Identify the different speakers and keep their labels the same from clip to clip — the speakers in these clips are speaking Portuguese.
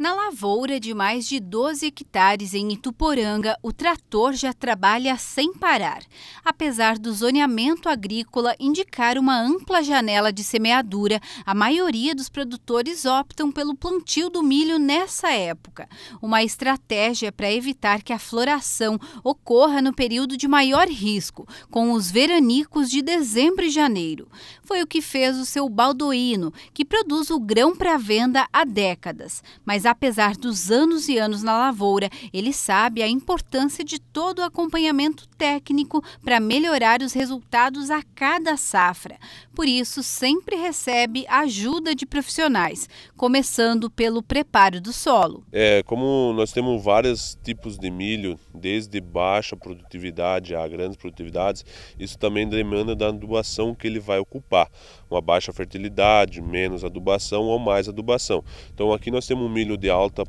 Speaker 1: Na lavoura de mais de 12 hectares em Ituporanga, o trator já trabalha sem parar, apesar do zoneamento agrícola indicar uma ampla janela de semeadura. A maioria dos produtores optam pelo plantio do milho nessa época, uma estratégia para evitar que a floração ocorra no período de maior risco, com os veranicos de dezembro e janeiro. Foi o que fez o seu baldoíno, que produz o grão para venda há décadas, mas apesar dos anos e anos na lavoura, ele sabe a importância de todo o acompanhamento técnico para melhorar os resultados a cada safra. Por isso, sempre recebe ajuda de profissionais, começando pelo preparo do solo.
Speaker 2: É, como nós temos vários tipos de milho, desde baixa produtividade a grandes produtividades, isso também demanda da adubação que ele vai ocupar. Uma baixa fertilidade, menos adubação ou mais adubação. Então aqui nós temos um milho de alta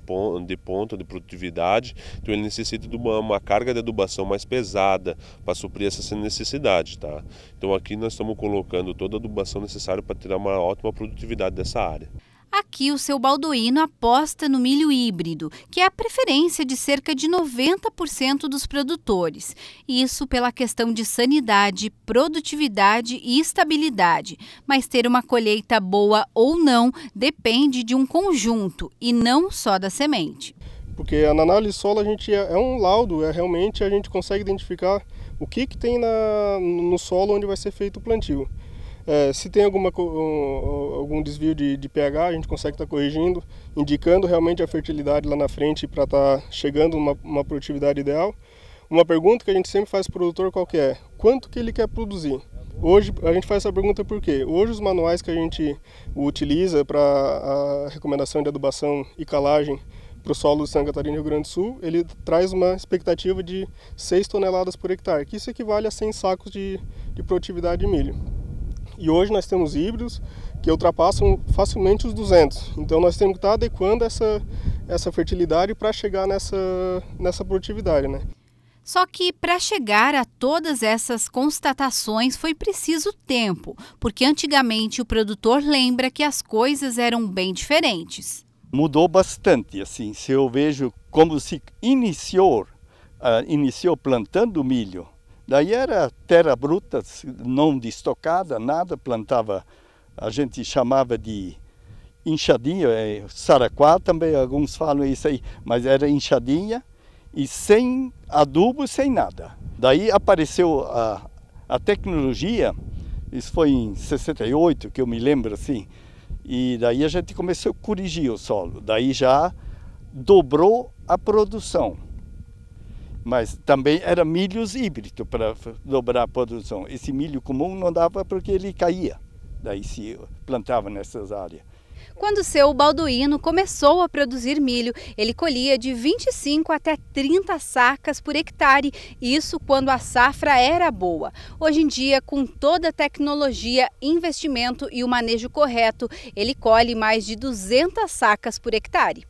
Speaker 2: de ponta de produtividade, então ele necessita de uma, uma carga de adubação mais pesada para suprir essa necessidade, tá? Então aqui nós estamos colocando toda a adubação necessária para tirar uma ótima produtividade dessa área.
Speaker 1: Aqui, o seu Balduino aposta no milho híbrido, que é a preferência de cerca de 90% dos produtores. Isso pela questão de sanidade, produtividade e estabilidade. Mas ter uma colheita boa ou não depende de um conjunto e não só da semente.
Speaker 3: Porque a análise solo a gente é, é, um laudo, é realmente a gente consegue identificar o que, que tem na, no solo onde vai ser feito o plantio. É, se tem alguma, um, algum desvio de, de, pH, a gente consegue estar tá corrigindo, indicando realmente a fertilidade lá na frente para estar tá chegando uma, uma produtividade ideal. Uma pergunta que a gente sempre faz para o produtor qual é? Quanto que ele quer produzir? Hoje a gente faz essa pergunta por quê? Hoje os manuais que a gente utiliza para a recomendação de adubação e calagem para o solo de Santa Catarina e Rio Grande do Sul, ele traz uma expectativa de 6 toneladas por hectare, que isso equivale a 100 sacos de, de produtividade de milho e hoje nós temos híbridos que ultrapassam facilmente os 200. Então nós temos que estar adequando essa, essa fertilidade para chegar nessa, nessa produtividade. Né?
Speaker 1: Só que para chegar a todas essas constatações foi preciso tempo, porque antigamente o produtor lembra que as coisas eram bem diferentes.
Speaker 4: Mudou bastante, assim, se eu vejo como se iniciou, uh, iniciou plantando milho, Daí era terra bruta, não destocada, nada, plantava, a gente chamava de inchadinha, é, saraquá também, alguns falam isso aí, mas era inchadinha e sem adubo, sem nada. Daí apareceu a, a tecnologia, isso foi em 68, que eu me lembro assim, e daí a gente começou a corrigir o solo, daí já dobrou a produção. Mas também era milhos híbridos para dobrar a produção. Esse milho comum não dava porque ele caía, daí se plantava nessas áreas.
Speaker 1: Quando seu Balduíno começou a produzir milho, ele colhia de 25 até 30 sacas por hectare, isso quando a safra era boa. Hoje em dia, com toda a tecnologia, investimento e o manejo correto, ele colhe mais de 200 sacas por hectare.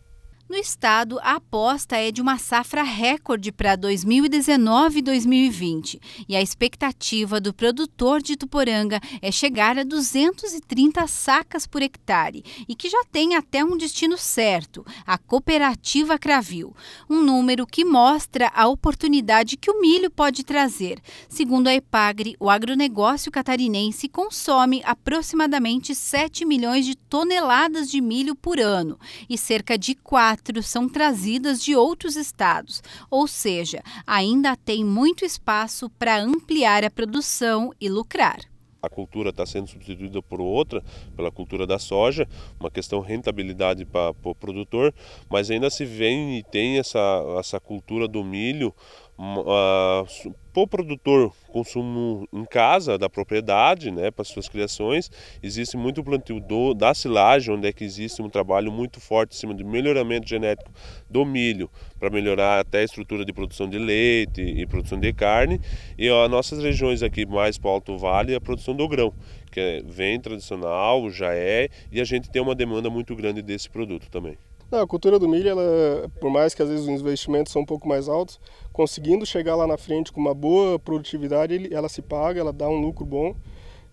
Speaker 1: No estado, a aposta é de uma safra recorde para 2019 e 2020 e a expectativa do produtor de Tuporanga é chegar a 230 sacas por hectare e que já tem até um destino certo, a Cooperativa Cravil, um número que mostra a oportunidade que o milho pode trazer. Segundo a Epagre, o agronegócio catarinense consome aproximadamente 7 milhões de toneladas de milho por ano e cerca de 4 são trazidas de outros estados, ou seja, ainda tem muito espaço para ampliar a produção e lucrar
Speaker 2: a cultura está sendo substituída por outra, pela cultura da soja, uma questão rentabilidade para o pro produtor, mas ainda se vem e tem essa, essa cultura do milho uh, ah, para o produtor consumo em casa da propriedade, né, para suas criações, existe muito plantio do, da silagem, onde é que existe um trabalho muito forte em cima do melhoramento genético do milho, para melhorar até a estrutura de produção de leite e produção de carne, e ó, nossas regiões aqui mais para o Alto Vale, a produção do grão, que é, vem tradicional, já é, e a gente tem uma demanda muito grande desse produto também.
Speaker 3: Não, a cultura do milho, ela, por mais que às vezes os investimentos são um pouco mais altos, conseguindo chegar lá na frente com uma boa produtividade, ela se paga, ela dá um lucro bom,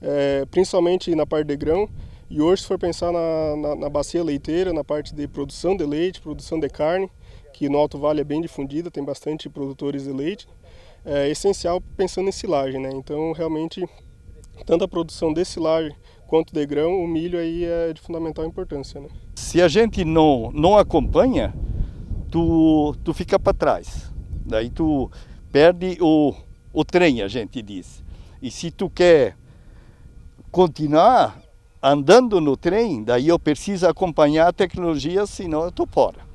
Speaker 3: é, principalmente na parte de grão. E hoje, se for pensar na, na, na bacia leiteira, na parte de produção de leite, produção de carne, que no Alto Vale é bem difundida, tem bastante produtores de leite, é essencial pensando em silagem, né? Então, realmente, tanto a produção de silagem quanto de grão, o milho aí é de fundamental importância, né?
Speaker 4: se a gente não, não acompanha, tu, tu fica para trás. Daí tu perde o, o trem, a gente diz. E se tu quer continuar andando no trem, daí eu preciso acompanhar a tecnologia, senão eu estou fora.